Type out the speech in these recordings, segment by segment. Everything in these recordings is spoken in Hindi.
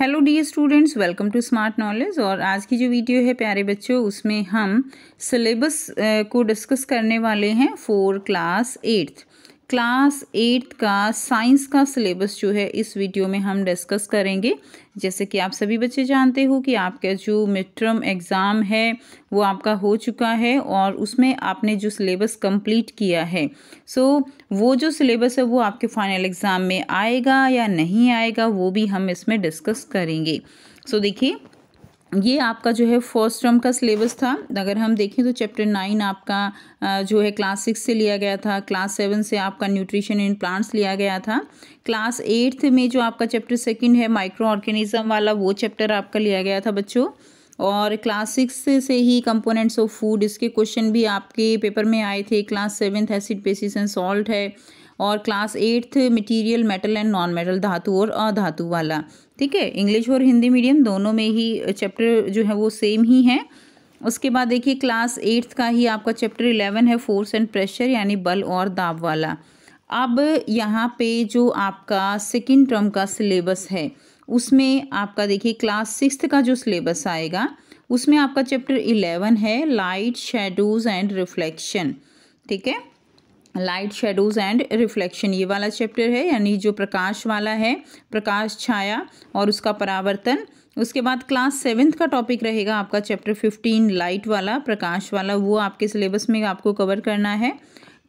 hello dear students welcome to smart knowledge और आज की जो वीडियो है प्यारे बच्चों उसमें हम सिलेबस को डिस्कस करने वाले हैं for class eighth class eighth का साइंस का सिलेबस जो है इस वीडियो में हम डिस्कस करेंगे जैसे कि आप सभी बच्चे जानते हो कि आपका जो मिड टर्म एग्ज़ाम है वो आपका हो चुका है और उसमें आपने जो सिलेबस कंप्लीट किया है सो so, वो जो सिलेबस है वो आपके फाइनल एग्ज़ाम में आएगा या नहीं आएगा वो भी हम इसमें डिस्कस करेंगे सो so, देखिए ये आपका जो है फर्स्ट टर्म का सिलेबस था अगर हम देखें तो चैप्टर नाइन आपका जो है क्लास सिक्स से लिया गया था क्लास सेवन से आपका न्यूट्रिशन इन प्लांट्स लिया गया था क्लास एट्थ में जो आपका चैप्टर सेकंड है माइक्रो ऑर्गेनिज्म वाला वो चैप्टर आपका लिया गया था बच्चों और क्लास सिक्स से ही कंपोनेंट्स ऑफ फूड इसके क्वेश्चन भी आपके पेपर में आए थे class seventh acid bases and salt है और class eighth material metal and non metal धातु और अधातु वाला ठीक है इंग्लिश और हिंदी मीडियम दोनों में ही चैप्टर जो है वो सेम ही है उसके बाद देखिए क्लास एट्थ का ही आपका चैप्टर इलेवन है फोर्स एंड प्रेशर यानी बल और दाब वाला अब यहाँ पे जो आपका सेकेंड टर्म का सिलेबस है उसमें आपका देखिए क्लास सिक्स का जो सिलेबस आएगा उसमें आपका चैप्टर इलेवन है लाइट शेडोज़ एंड रिफ्लेक्शन ठीक है लाइट शेडोज़ एंड रिफ्लेक्शन ये वाला चैप्टर है यानी जो प्रकाश वाला है प्रकाश छाया और उसका परावर्तन उसके बाद क्लास सेवेंथ का टॉपिक रहेगा आपका चैप्टर फिफ्टीन लाइट वाला प्रकाश वाला वो आपके सिलेबस में आपको कवर करना है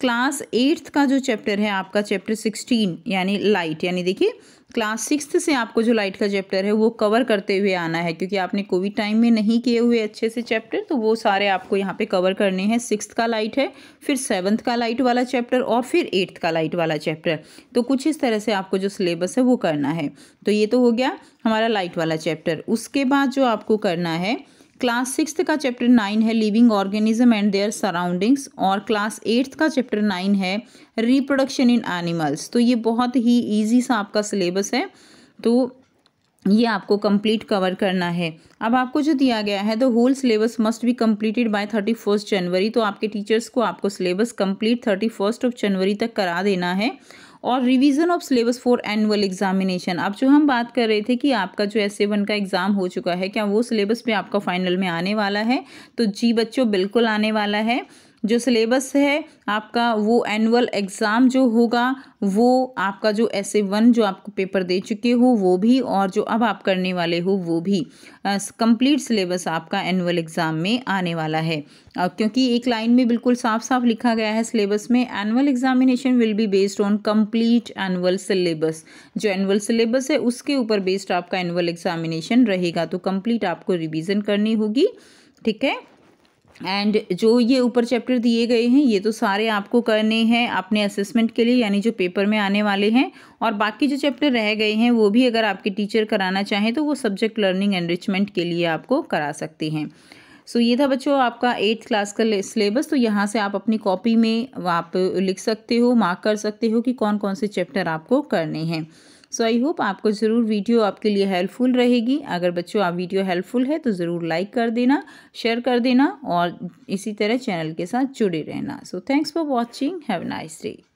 क्लास एट्थ का जो चैप्टर है आपका चैप्टर सिक्सटीन यानी लाइट यानी देखिए क्लास सिक्स से आपको जो लाइट का चैप्टर है वो कवर करते हुए आना है क्योंकि आपने कोविड टाइम में नहीं किए हुए अच्छे से चैप्टर तो वो सारे आपको यहाँ पे कवर करने हैं सिक्स का लाइट है फिर सेवन्थ का लाइट वाला चैप्टर और फिर एट्थ का लाइट वाला चैप्टर तो कुछ इस तरह से आपको जो सिलेबस है वो करना है तो ये तो हो गया हमारा लाइट वाला चैप्टर उसके बाद जो आपको करना है क्लास सिक्स का चैप्टर नाइन है living organisms and their surroundings और क्लास एट्थ का चैप्टर नाइन है रिप्रोडक्शन इन एनिमल्स तो ये बहुत ही ईजी सा आपका सिलेबस है तो ये आपको कंप्लीट कवर करना है अब आपको जो दिया गया है the whole syllabus must be completed by thirty first January तो आपके टीचर्स को आपको syllabus complete thirty first of January तक करा देना है और revision of syllabus for annual examination अब जो हम बात कर रहे थे कि आपका जो एस वन का एग्ज़ाम हो चुका है क्या वो सिलेबस पे आपका फाइनल में आने वाला है तो जी बच्चों बिल्कुल आने वाला है जो सिलेबस है आपका वो एनुअल एग्ज़ाम जो होगा वो आपका जो एस ए वन जो आपको पेपर दे चुके हो वो भी और जो अब आप करने वाले हो वो भी कंप्लीट सिलेबस आपका एनुअल एग्ज़ाम में आने वाला है uh, क्योंकि एक लाइन में बिल्कुल साफ साफ लिखा गया है सिलेबस में annual examination will be based on complete annual syllabus जो एनुअल सिलेबस है उसके ऊपर बेस्ड आपका एनुअल एग्जामिनेशन रहेगा तो कम्प्लीट आपको रिविजन करनी होगी ठीक है एंड जो ये ऊपर चैप्टर दिए गए हैं ये तो सारे आपको करने हैं अपने असेसमेंट के लिए यानी जो पेपर में आने वाले हैं और बाकी जो चैप्टर रह गए हैं वो भी अगर आपके टीचर कराना चाहें तो वो सब्जेक्ट लर्निंग एनरिचमेंट के लिए आपको करा सकते हैं सो so, ये था बच्चों आपका एट्थ क्लास का सिलेबस तो यहाँ से आप अपनी कॉपी में आप लिख सकते हो मार्क कर सकते हो कि कौन कौन से चैप्टर आपको करने हैं सो आई होप आपको ज़रूर वीडियो आपके लिए हेल्पफुल रहेगी अगर बच्चों आप वीडियो हेल्पफुल है तो ज़रूर लाइक कर देना शेयर कर देना और इसी तरह चैनल के साथ जुड़े रहना so thanks for watching have nice day